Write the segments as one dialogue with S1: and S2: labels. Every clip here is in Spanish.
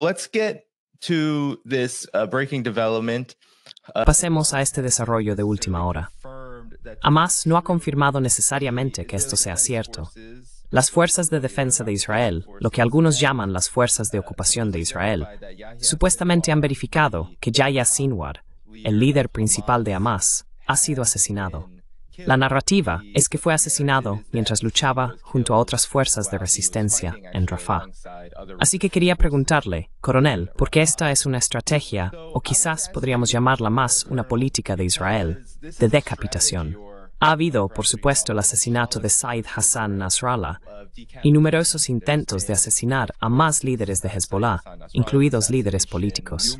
S1: Uh,
S2: uh, Pasemos a este desarrollo de última hora. Hamas no ha confirmado necesariamente que esto sea cierto. Las fuerzas de defensa de Israel, lo que algunos llaman las fuerzas de ocupación de Israel, supuestamente han verificado que Yahya Sinwar, el líder principal de Hamas, ha sido asesinado. La narrativa es que fue asesinado mientras luchaba junto a otras fuerzas de resistencia en Rafah. Así que quería preguntarle, coronel, porque esta es una estrategia, o quizás podríamos llamarla más una política de Israel, de decapitación. Ha habido, por supuesto, el asesinato de Said Hassan Nasrallah y numerosos intentos de asesinar a más líderes de Hezbollah, incluidos líderes políticos.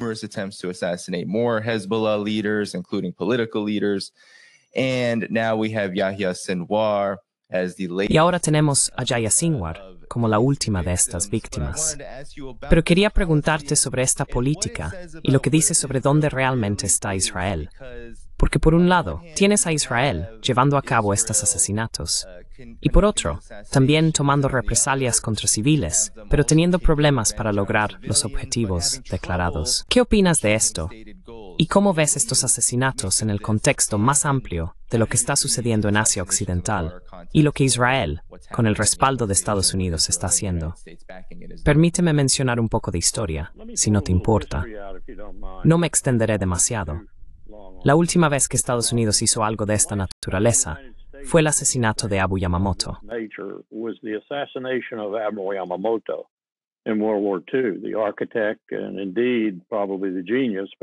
S2: Y ahora tenemos a Yahya Sinwar, como la última de estas víctimas. Pero quería preguntarte sobre esta política y lo que dice sobre dónde realmente está Israel. Porque por un lado, tienes a Israel llevando a cabo estos asesinatos. Y por otro, también tomando represalias contra civiles, pero teniendo problemas para lograr los objetivos declarados. ¿Qué opinas de esto? ¿Y cómo ves estos asesinatos en el contexto más amplio de lo que está sucediendo en Asia Occidental y lo que Israel, con el respaldo de Estados Unidos, está haciendo? Permíteme mencionar un poco de historia, si no te importa. No me extenderé demasiado. La última vez que Estados Unidos hizo algo de esta naturaleza fue el asesinato de Abu Yamamoto.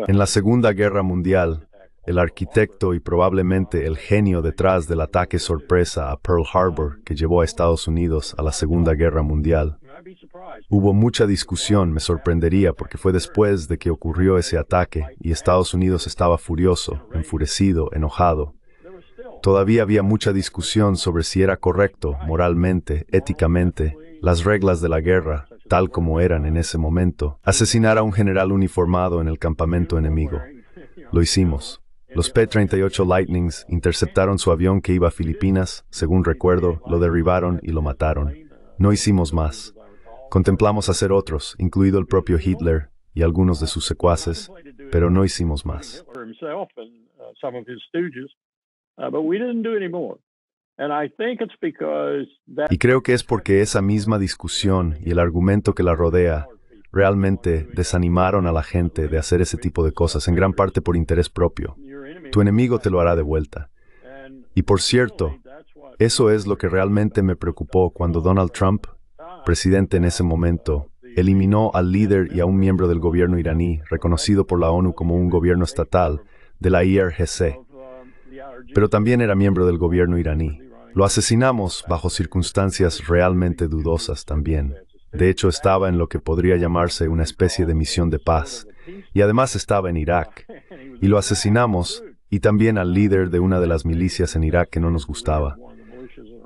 S3: En la
S4: Segunda Guerra Mundial, el arquitecto y probablemente el genio detrás del ataque sorpresa a Pearl Harbor que llevó a Estados Unidos a la Segunda Guerra Mundial. Hubo mucha discusión, me sorprendería, porque fue después de que ocurrió ese ataque y Estados Unidos estaba furioso, enfurecido, enojado. Todavía había mucha discusión sobre si era correcto, moralmente, éticamente, las reglas de la guerra, tal como eran en ese momento, asesinar a un general uniformado en el campamento enemigo. Lo hicimos. Los P-38 Lightnings interceptaron su avión que iba a Filipinas, según recuerdo, lo derribaron y lo mataron. No hicimos más. Contemplamos hacer otros, incluido el propio Hitler y algunos de sus secuaces, pero no hicimos más. Y creo que es porque esa misma discusión y el argumento que la rodea realmente desanimaron a la gente de hacer ese tipo de cosas, en gran parte por interés propio. Tu enemigo te lo hará de vuelta. Y por cierto, eso es lo que realmente me preocupó cuando Donald Trump, presidente en ese momento, eliminó al líder y a un miembro del gobierno iraní, reconocido por la ONU como un gobierno estatal, de la IRGC pero también era miembro del gobierno iraní. Lo asesinamos bajo circunstancias realmente dudosas también. De hecho, estaba en lo que podría llamarse una especie de misión de paz, y además estaba en Irak. Y lo asesinamos, y también al líder de una de las milicias en Irak que no nos gustaba.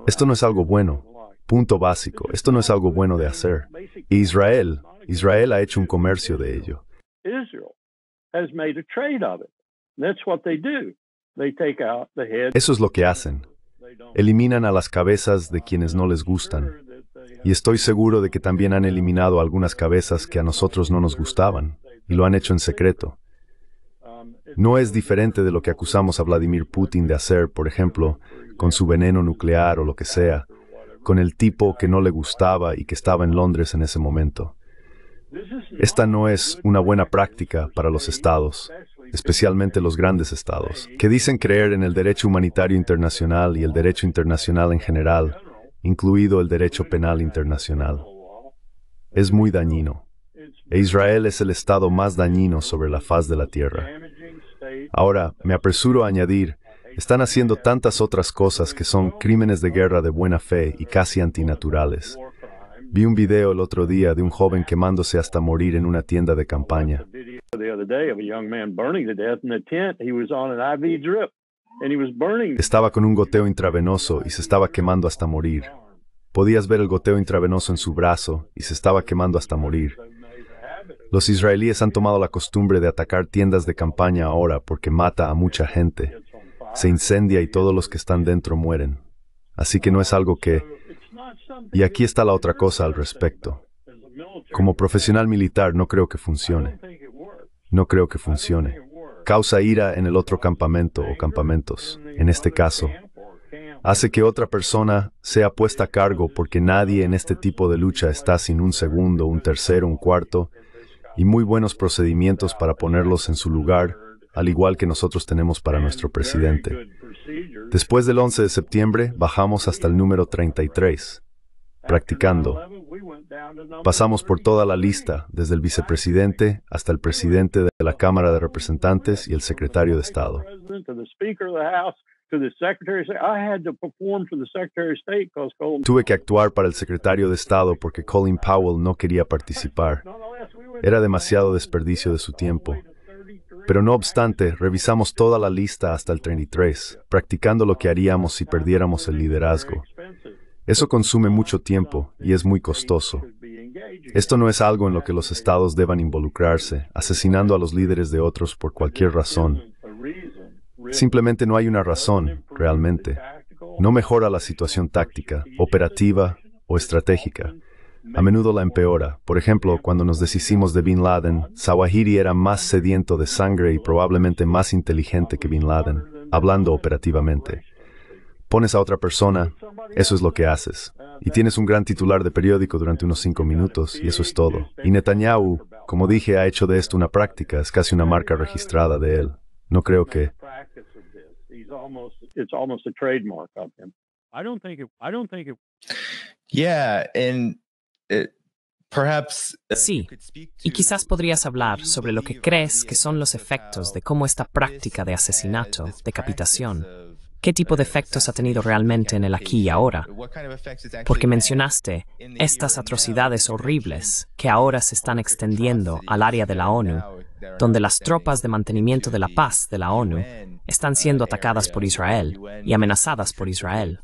S4: Esto no es algo bueno, punto básico, esto no es algo bueno de hacer. Israel, Israel ha hecho un comercio de ello.
S3: That's what they do.
S4: Eso es lo que hacen. Eliminan a las cabezas de quienes no les gustan. Y estoy seguro de que también han eliminado algunas cabezas que a nosotros no nos gustaban, y lo han hecho en secreto. Um, no es diferente de lo que acusamos a Vladimir Putin de hacer, por ejemplo, con su veneno nuclear o lo que sea, con el tipo que no le gustaba y que estaba en Londres en ese momento. Esta no es una buena práctica para los estados, especialmente los grandes estados, que dicen creer en el derecho humanitario internacional y el derecho internacional en general, incluido el derecho penal internacional. Es muy dañino. E Israel es el estado más dañino sobre la faz de la tierra. Ahora, me apresuro a añadir, están haciendo tantas otras cosas que son crímenes de guerra de buena fe y casi antinaturales, Vi un video el otro día de un joven quemándose hasta morir en una tienda de campaña. Estaba con un goteo intravenoso y se estaba quemando hasta morir. Podías ver el goteo intravenoso en su brazo y se estaba quemando hasta morir. Los israelíes han tomado la costumbre de atacar tiendas de campaña ahora porque mata a mucha gente. Se incendia y todos los que están dentro mueren. Así que no es algo que y aquí está la otra cosa al respecto. Como profesional militar no creo que funcione. No creo que funcione. Causa ira en el otro campamento o campamentos, en este caso. Hace que otra persona sea puesta a cargo porque nadie en este tipo de lucha está sin un segundo, un tercero, un cuarto y muy buenos procedimientos para ponerlos en su lugar al igual que nosotros tenemos para nuestro presidente. Después del 11 de septiembre bajamos hasta el número 33, practicando. Pasamos por toda la lista, desde el vicepresidente hasta el presidente de la Cámara de Representantes y el secretario de Estado. Tuve que actuar para el secretario de Estado porque Colin Powell no quería participar. Era demasiado desperdicio de su tiempo. Pero no obstante, revisamos toda la lista hasta el 33, practicando lo que haríamos si perdiéramos el liderazgo. Eso consume mucho tiempo y es muy costoso. Esto no es algo en lo que los estados deban involucrarse, asesinando a los líderes de otros por cualquier razón. Simplemente no hay una razón, realmente. No mejora la situación táctica, operativa o estratégica a menudo la empeora. Por ejemplo, cuando nos deshicimos de Bin Laden, Sawahiri era más sediento de sangre y probablemente más inteligente que Bin Laden, hablando operativamente. Pones a otra persona, eso es lo que haces. Y tienes un gran titular de periódico durante unos cinco minutos, y eso es todo. Y Netanyahu, como dije, ha hecho de esto una práctica, es casi una marca registrada de él. No creo que...
S2: Yeah, eh, eh, sí, y quizás podrías hablar sobre lo que crees que son los efectos de cómo esta práctica de asesinato, decapitación, qué tipo de uh, efectos ha tenido realmente en el aquí y ahora, porque mencionaste estas atrocidades horribles que ahora se están extendiendo al área de la ONU donde las tropas de mantenimiento de la paz de la ONU están siendo atacadas por Israel y amenazadas por Israel.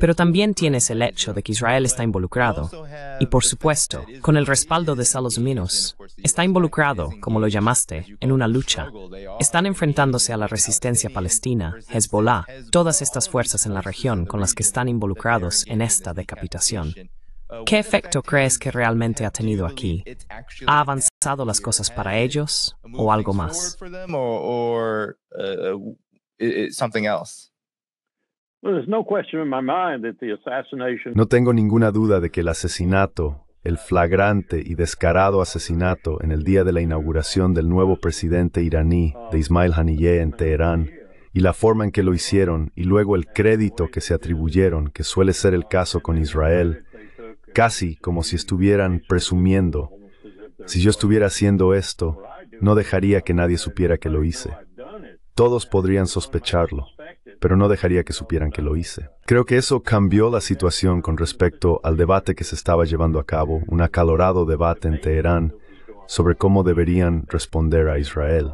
S2: Pero también tienes el hecho de que Israel está involucrado, y por supuesto, con el respaldo de Salos Minos, está involucrado, como lo llamaste, en una lucha. Están enfrentándose a la resistencia palestina, Hezbollah, todas estas fuerzas en la región con las que están involucrados en esta decapitación. ¿Qué efecto crees que realmente ha tenido aquí? ¿Ha avanzado? las cosas para ellos o algo más?
S4: No tengo ninguna duda de que el asesinato, el flagrante y descarado asesinato en el día de la inauguración del nuevo presidente iraní de Ismail Haniyeh en Teherán, y la forma en que lo hicieron y luego el crédito que se atribuyeron, que suele ser el caso con Israel, casi como si estuvieran presumiendo si yo estuviera haciendo esto, no dejaría que nadie supiera que lo hice. Todos podrían sospecharlo, pero no dejaría que supieran que lo hice. Creo que eso cambió la situación con respecto al debate que se estaba llevando a cabo, un acalorado debate en Teherán sobre cómo deberían responder a Israel.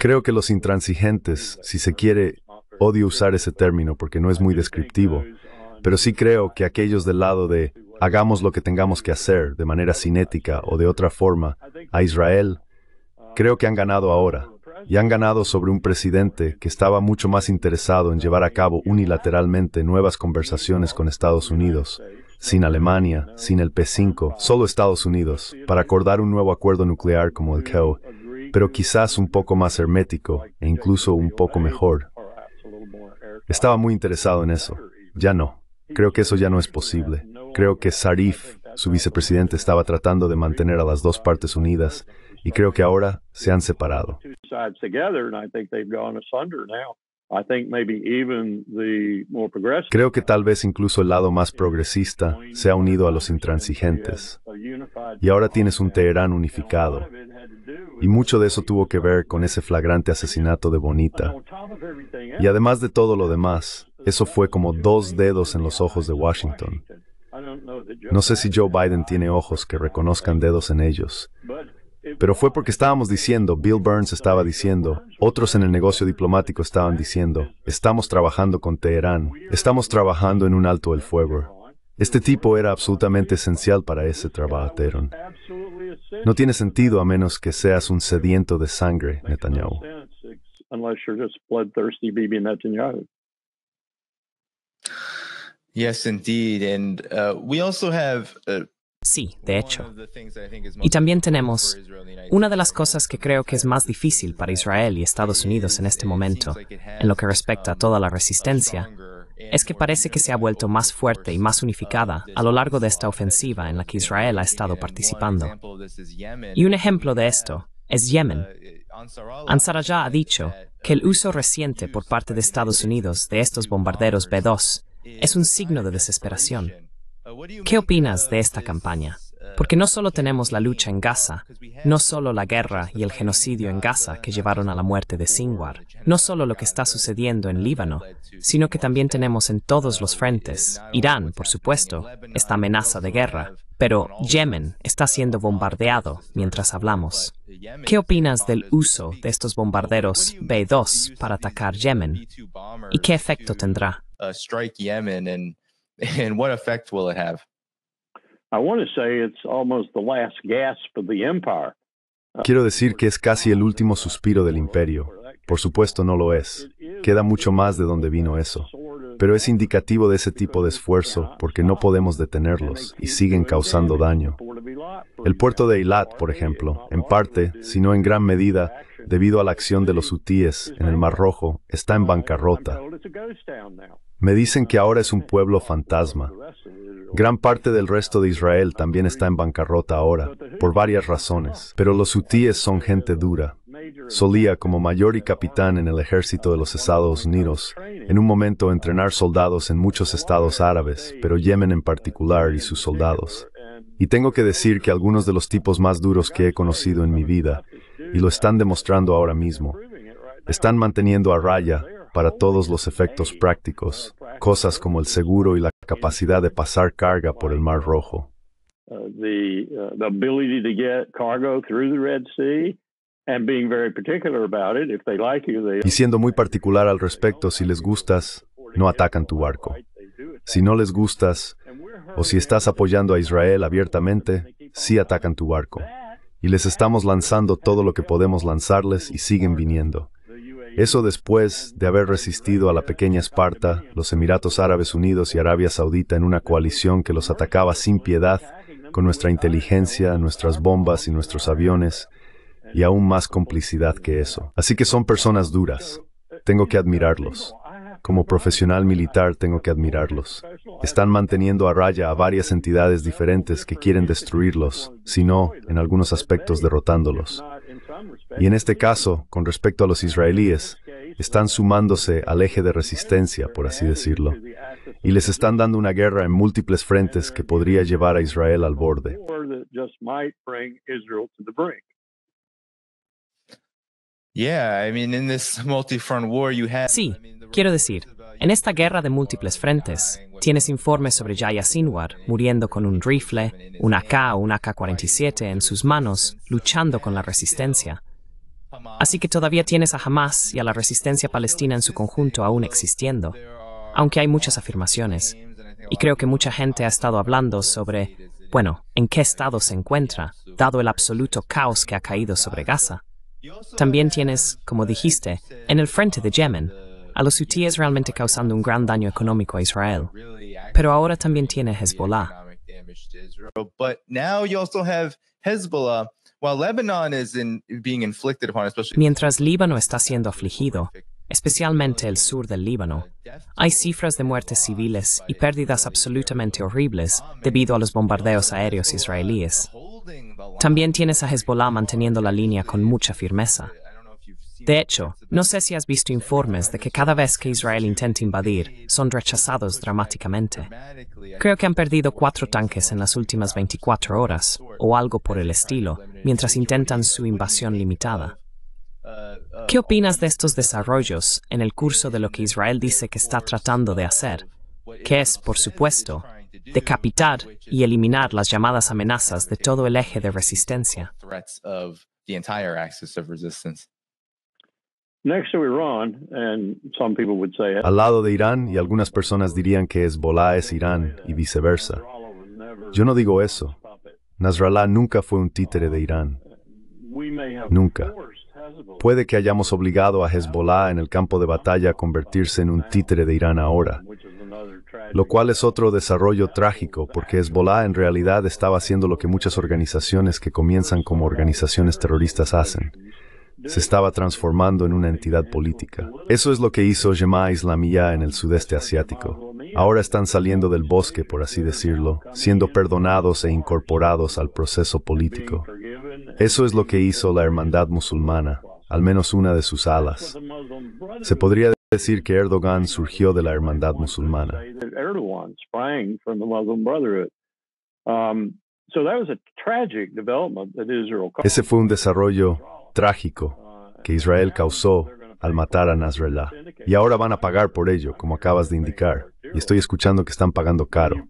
S4: Creo que los intransigentes, si se quiere, odio usar ese término porque no es muy descriptivo, pero sí creo que aquellos del lado de hagamos lo que tengamos que hacer de manera cinética o de otra forma a Israel, creo que han ganado ahora, y han ganado sobre un presidente que estaba mucho más interesado en llevar a cabo unilateralmente nuevas conversaciones con Estados Unidos, sin Alemania, sin el P5, solo Estados Unidos, para acordar un nuevo acuerdo nuclear como el CAO, pero quizás un poco más hermético e incluso un poco mejor. Estaba muy interesado en eso, ya no. Creo que eso ya no es posible. Creo que Zarif, su vicepresidente, estaba tratando de mantener a las dos partes unidas y creo que ahora se han separado. Creo que tal vez incluso el lado más progresista se ha unido a los intransigentes. Y ahora tienes un Teherán unificado. Y mucho de eso tuvo que ver con ese flagrante asesinato de Bonita. Y además de todo lo demás, eso fue como dos dedos en los ojos de Washington. No sé si Joe Biden tiene ojos que reconozcan dedos en ellos. Pero fue porque estábamos diciendo, Bill Burns estaba diciendo, otros en el negocio diplomático estaban diciendo, estamos trabajando con Teherán, estamos trabajando en un alto el fuego. Este tipo era absolutamente esencial para ese trabajo, Teherán. No tiene sentido a menos que seas un sediento de sangre, Netanyahu. Uh,
S1: uh, sí, de hecho. Y también
S4: tenemos
S2: una de las cosas que creo que es más difícil para Israel y Estados Unidos en este momento, en lo que respecta a toda la resistencia, es que parece que se ha vuelto más fuerte y más unificada uh, a lo largo de esta ofensiva en la que Israel ha estado participando. Y un ejemplo de esto es Yemen. Ansarallah ha dicho que el uso reciente por parte de Estados Unidos de estos bombarderos B-2 es un signo de desesperación. ¿Qué opinas de esta campaña? Porque no solo tenemos la lucha en Gaza, no solo la guerra y el genocidio en Gaza que llevaron a la muerte de Sinwar, no solo lo que está sucediendo en Líbano, sino que también tenemos en todos los frentes, Irán, por supuesto, esta amenaza de guerra, pero Yemen está siendo bombardeado mientras hablamos. ¿Qué opinas del uso de estos bombarderos B-2 para atacar Yemen? ¿Y qué efecto tendrá?
S4: Quiero decir que es casi el último suspiro del imperio. Por supuesto no lo es. Queda mucho más de donde vino eso. Pero es indicativo de ese tipo de esfuerzo porque no podemos detenerlos y siguen causando daño. El puerto de Eilat, por ejemplo, en parte, si no en gran medida, debido a la acción de los hutíes en el Mar Rojo, está en bancarrota. Me dicen que ahora es un pueblo fantasma. Gran parte del resto de Israel también está en bancarrota ahora, por varias razones, pero los hutíes son gente dura. Solía, como mayor y capitán en el ejército de los Estados Unidos, en un momento entrenar soldados en muchos estados árabes, pero Yemen en particular y sus soldados. Y tengo que decir que algunos de los tipos más duros que he conocido en mi vida y lo están demostrando ahora mismo. Están manteniendo a raya, para todos los efectos prácticos, cosas como el seguro y la capacidad de pasar carga por el Mar Rojo. Y siendo muy particular al respecto, si les gustas, no atacan tu barco. Si no les gustas, o si estás apoyando a Israel abiertamente, sí atacan tu barco y les estamos lanzando todo lo que podemos lanzarles y siguen viniendo. Eso después de haber resistido a la pequeña Esparta, los Emiratos Árabes Unidos y Arabia Saudita en una coalición que los atacaba sin piedad, con nuestra inteligencia, nuestras bombas y nuestros aviones, y aún más complicidad que eso. Así que son personas duras. Tengo que admirarlos. Como profesional militar tengo que admirarlos. Están manteniendo a raya a varias entidades diferentes que quieren destruirlos, sino, en algunos aspectos, derrotándolos. Y en este caso, con respecto a los israelíes, están sumándose al eje de resistencia, por así decirlo, y les están dando una guerra en múltiples frentes que podría llevar a Israel al borde.
S2: Sí, Quiero decir, en esta guerra de múltiples frentes, tienes informes sobre Jaya Sinwar muriendo con un rifle, un AK o un AK-47 en sus manos, luchando con la resistencia. Así que todavía tienes a Hamas y a la resistencia palestina en su conjunto aún existiendo, aunque hay muchas afirmaciones. Y creo que mucha gente ha estado hablando sobre, bueno, en qué estado se encuentra, dado el absoluto caos que ha caído sobre Gaza. También tienes, como dijiste, en el frente de Yemen, a los hutíes realmente causando un gran daño económico a Israel. Pero ahora también tiene Hezbollah. Mientras Líbano está siendo afligido, especialmente el sur del Líbano, hay cifras de muertes civiles y pérdidas absolutamente horribles debido a los bombardeos aéreos israelíes. También tienes a Hezbollah manteniendo la línea con mucha firmeza. De hecho, no sé si has visto informes de que cada vez que Israel intenta invadir, son rechazados dramáticamente. Creo que han perdido cuatro tanques en las últimas 24 horas, o algo por el estilo, mientras intentan su invasión limitada. ¿Qué opinas de estos desarrollos en el curso de lo que Israel dice que está tratando de hacer? Que es, por supuesto, decapitar y eliminar las llamadas amenazas de todo el eje de resistencia.
S1: Al lado
S4: de Irán, y algunas personas dirían que Hezbollah es Irán y viceversa. Yo no digo eso. Nasrallah nunca fue un títere de Irán. Nunca. Puede que hayamos obligado a Hezbollah en el campo de batalla a convertirse en un títere de Irán ahora, lo cual es otro desarrollo trágico, porque Hezbollah en realidad estaba haciendo lo que muchas organizaciones que comienzan como organizaciones terroristas hacen se estaba transformando en una entidad política. Eso es lo que hizo Jemá Islamiyah en el sudeste asiático. Ahora están saliendo del bosque, por así decirlo, siendo perdonados e incorporados al proceso político. Eso es lo que hizo la hermandad musulmana, al menos una de sus alas. Se podría decir que Erdogan surgió de la hermandad musulmana. Ese fue un desarrollo trágico que Israel causó al matar a Nasrallah. Y ahora van a pagar por ello, como acabas de indicar. Y estoy escuchando que están pagando caro.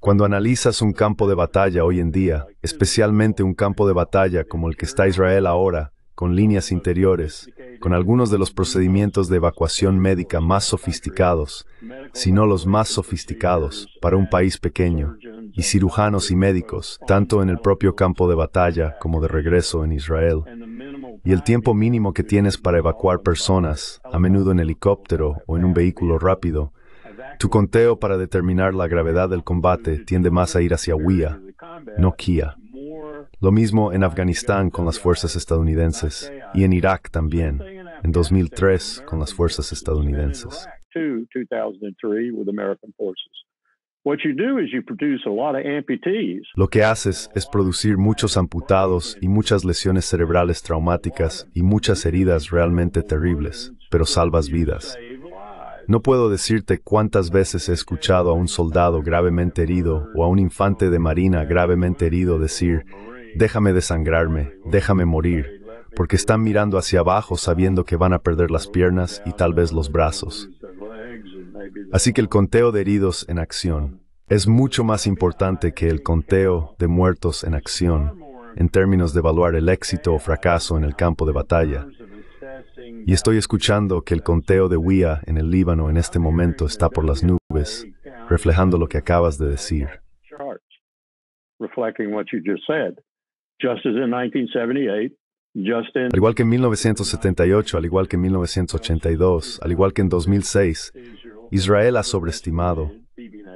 S4: Cuando analizas un campo de batalla hoy en día, especialmente un campo de batalla como el que está Israel ahora, con líneas interiores, con algunos de los procedimientos de evacuación médica más sofisticados, si no los más sofisticados, para un país pequeño, y cirujanos y médicos, tanto en el propio campo de batalla como de regreso en Israel. Y el tiempo mínimo que tienes para evacuar personas, a menudo en helicóptero o en un vehículo rápido, tu conteo para determinar la gravedad del combate tiende más a ir hacia WIA, no KIA. Lo mismo en Afganistán con las fuerzas estadounidenses y en Irak también, en 2003 con las fuerzas estadounidenses. Lo que haces es producir muchos amputados y muchas lesiones cerebrales traumáticas y muchas heridas realmente terribles, pero salvas vidas. No puedo decirte cuántas veces he escuchado a un soldado gravemente herido o a un infante de marina gravemente herido decir, déjame desangrarme, déjame morir, porque están mirando hacia abajo sabiendo que van a perder las piernas y tal vez los brazos. Así que el conteo de heridos en acción es mucho más importante que el conteo de muertos en acción en términos de evaluar el éxito o fracaso en el campo de batalla. Y estoy escuchando que el conteo de WIA en el Líbano en este momento está por las nubes, reflejando lo que acabas de decir. Al igual que en 1978, al igual que en 1982, al igual que en 2006, Israel ha sobreestimado.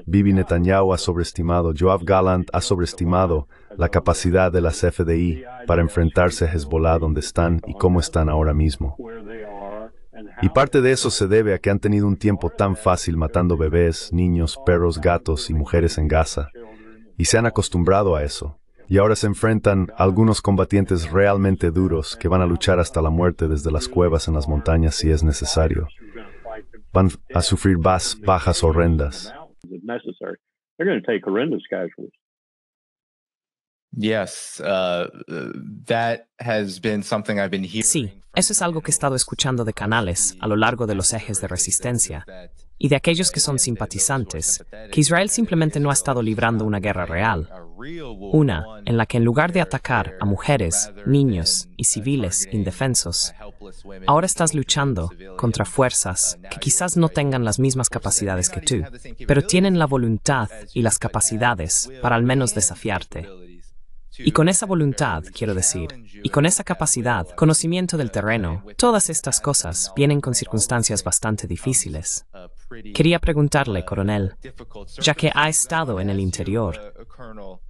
S4: Bibi Netanyahu ha sobreestimado, Joab Gallant ha sobreestimado la capacidad de las FDI para enfrentarse a Hezbollah donde están y cómo están ahora mismo. Y parte de eso se debe a que han tenido un tiempo tan fácil matando bebés, niños, perros, gatos y mujeres en Gaza. Y se han acostumbrado a eso y ahora se enfrentan algunos combatientes realmente duros que van a luchar hasta la muerte desde las cuevas en las montañas si es necesario. Van a sufrir bajas horrendas.
S2: Uh, sí, eso es algo que he estado escuchando de canales a lo largo de los ejes de resistencia, y de aquellos que son simpatizantes que Israel simplemente no ha estado librando una guerra real, una en la que en lugar de atacar a mujeres, niños y civiles indefensos, ahora estás luchando contra fuerzas que quizás no tengan las mismas capacidades que tú, pero tienen la voluntad y las capacidades para al menos desafiarte. Y con esa voluntad, quiero decir, y con esa capacidad, conocimiento del terreno, todas estas cosas vienen con circunstancias bastante difíciles. Quería preguntarle, coronel, ya que ha estado en el interior,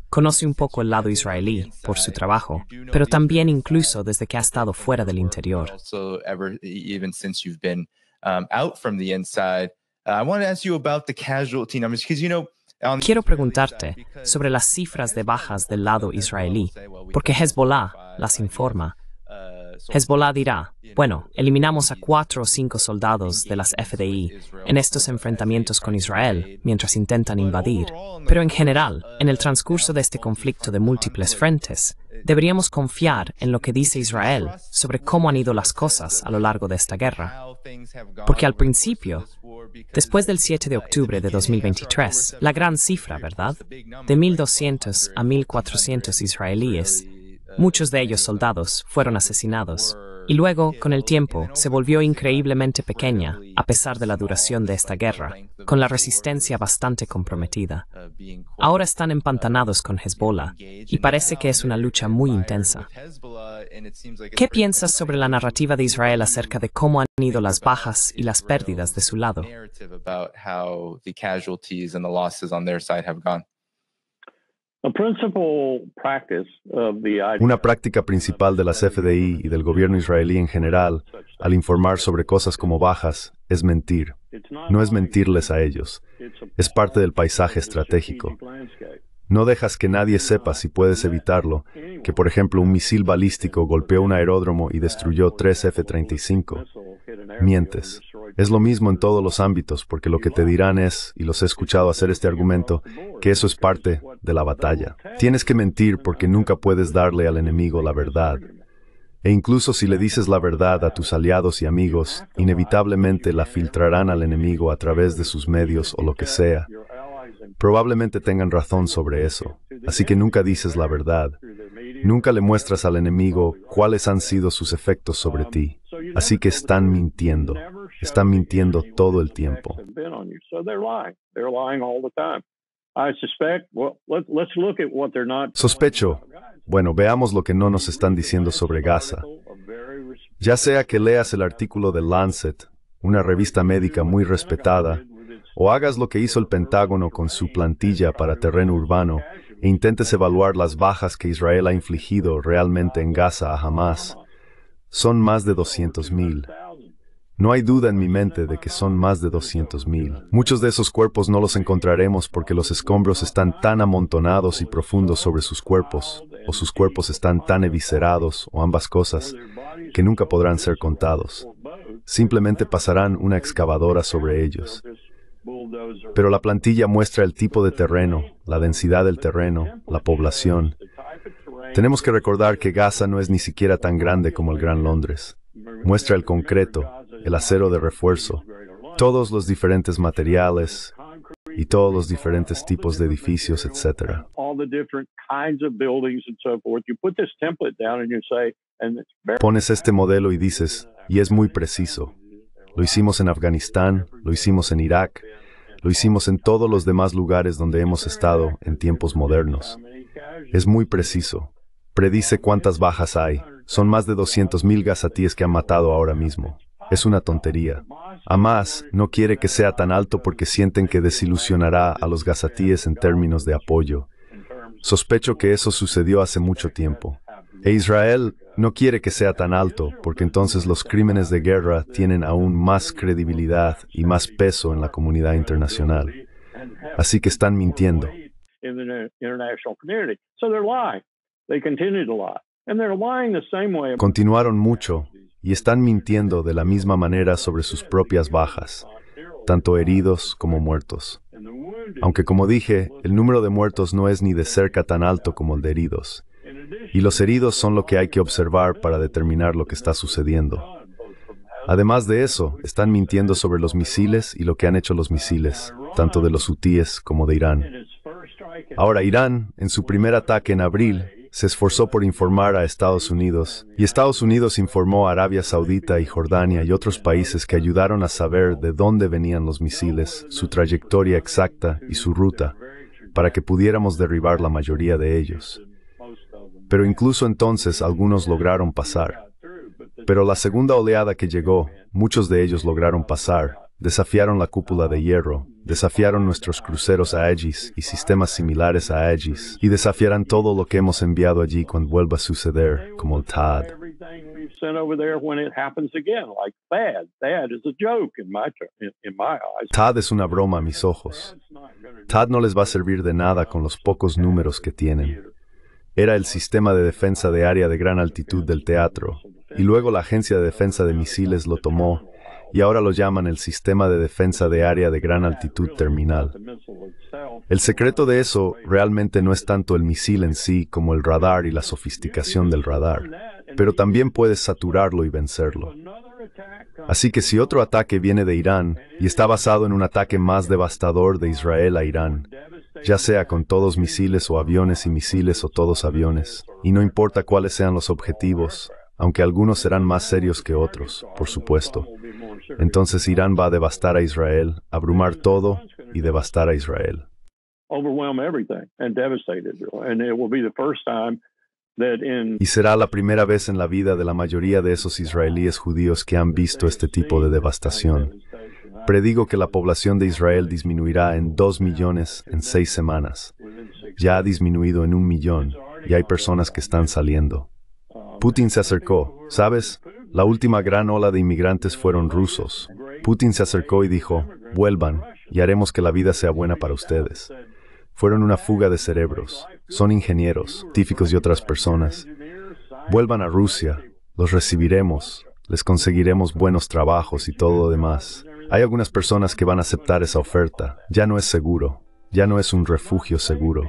S2: conoce un poco el lado israelí por su trabajo, pero también incluso desde que ha estado fuera del interior.
S1: I want to ask you about the casualty numbers because you know Quiero
S2: preguntarte sobre las cifras de bajas del lado israelí, porque Hezbollah las informa. Uh, Hezbollah dirá, bueno, eliminamos a cuatro o cinco soldados de las FDI en estos enfrentamientos con Israel mientras intentan invadir. Pero en general, uh, en el transcurso de este conflicto de múltiples frentes, deberíamos confiar en lo que dice Israel sobre cómo han ido las cosas a lo largo de esta guerra. Porque al principio Después del 7 de octubre de 2023, la gran cifra, ¿verdad? De 1.200 a 1.400 israelíes, muchos de ellos soldados, fueron asesinados y luego, con el tiempo, se volvió increíblemente pequeña, a pesar de la duración de esta guerra, con la resistencia bastante comprometida. Ahora están empantanados con Hezbollah, y parece que es una lucha muy intensa. ¿Qué piensas sobre la narrativa de Israel acerca de cómo han ido las bajas y las pérdidas de su lado? Una
S4: práctica principal de las FDI y del gobierno israelí en general al informar sobre cosas como bajas es mentir. No es mentirles a ellos. Es parte del paisaje estratégico. No dejas que nadie sepa si puedes evitarlo, que por ejemplo un misil balístico golpeó un aeródromo y destruyó tres F-35. Mientes. Es lo mismo en todos los ámbitos, porque lo que te dirán es, y los he escuchado hacer este argumento, que eso es parte de la batalla. Tienes que mentir porque nunca puedes darle al enemigo la verdad. E incluso si le dices la verdad a tus aliados y amigos, inevitablemente la filtrarán al enemigo a través de sus medios o lo que sea. Probablemente tengan razón sobre eso, así que nunca dices la verdad. Nunca le muestras al enemigo cuáles han sido sus efectos sobre ti, así que están mintiendo están mintiendo todo el tiempo. Sospecho, bueno, veamos lo que no nos están diciendo sobre Gaza. Ya sea que leas el artículo de Lancet, una revista médica muy respetada, o hagas lo que hizo el Pentágono con su plantilla para terreno urbano e intentes evaluar las bajas que Israel ha infligido realmente en Gaza a Hamas, son más de 200.000. No hay duda en mi mente de que son más de 200.000. Muchos de esos cuerpos no los encontraremos porque los escombros están tan amontonados y profundos sobre sus cuerpos, o sus cuerpos están tan eviscerados, o ambas cosas, que nunca podrán ser contados. Simplemente pasarán una excavadora sobre ellos. Pero la plantilla muestra el tipo de terreno, la densidad del terreno, la población. Tenemos que recordar que Gaza no es ni siquiera tan grande como el Gran Londres. Muestra el concreto, el acero de refuerzo, todos los diferentes materiales y todos los diferentes tipos de edificios, etc. Pones este modelo y dices, y es muy preciso. Lo hicimos en Afganistán, lo hicimos en Irak, lo hicimos en todos los demás lugares donde hemos estado en tiempos modernos. Es muy preciso. Predice cuántas bajas hay. Son más de 200.000 gazatíes que han matado ahora mismo. Es una tontería. Hamas no quiere que sea tan alto porque sienten que desilusionará a los gazatíes en términos de apoyo. Sospecho que eso sucedió hace mucho tiempo. E Israel no quiere que sea tan alto porque entonces los crímenes de guerra tienen aún más credibilidad y más peso en la comunidad internacional. Así que están mintiendo. Continuaron mucho, y están mintiendo de la misma manera sobre sus propias bajas, tanto heridos como muertos. Aunque como dije, el número de muertos no es ni de cerca tan alto como el de heridos, y los heridos son lo que hay que observar para determinar lo que está sucediendo. Además de eso, están mintiendo sobre los misiles y lo que han hecho los misiles, tanto de los hutíes como de Irán. Ahora, Irán, en su primer ataque en abril, se esforzó por informar a Estados Unidos, y Estados Unidos informó a Arabia Saudita y Jordania y otros países que ayudaron a saber de dónde venían los misiles, su trayectoria exacta y su ruta, para que pudiéramos derribar la mayoría de ellos. Pero incluso entonces algunos lograron pasar. Pero la segunda oleada que llegó, muchos de ellos lograron pasar, Desafiaron la cúpula de hierro, desafiaron nuestros cruceros a Aegis y sistemas similares a Aegis, y desafiarán todo lo que hemos enviado allí cuando vuelva a suceder, como el TAD. TAD es una broma a mis ojos. TAD no les va a servir de nada con los pocos números que tienen. Era el sistema de defensa de área de gran altitud del teatro, y luego la Agencia de Defensa de Misiles lo tomó y ahora lo llaman el Sistema de Defensa de Área de Gran Altitud Terminal. El secreto de eso realmente no es tanto el misil en sí como el radar y la sofisticación del radar, pero también puedes saturarlo y vencerlo. Así que si otro ataque viene de Irán y está basado en un ataque más devastador de Israel a Irán, ya sea con todos misiles o aviones y misiles o todos aviones, y no importa cuáles sean los objetivos, aunque algunos serán más serios que otros, por supuesto. Entonces Irán va a devastar a Israel, abrumar todo y devastar a Israel. Y será la primera vez en la vida de la mayoría de esos israelíes judíos que han visto este tipo de devastación. Predigo que la población de Israel disminuirá en dos millones en seis semanas. Ya ha disminuido en un millón y hay personas que están saliendo. Putin se acercó, ¿sabes? La última gran ola de inmigrantes fueron rusos. Putin se acercó y dijo, vuelvan, y haremos que la vida sea buena para ustedes. Fueron una fuga de cerebros. Son ingenieros, científicos y otras personas. Vuelvan a Rusia, los recibiremos, les conseguiremos buenos trabajos y todo lo demás. Hay algunas personas que van a aceptar esa oferta. Ya no es seguro, ya no es un refugio seguro.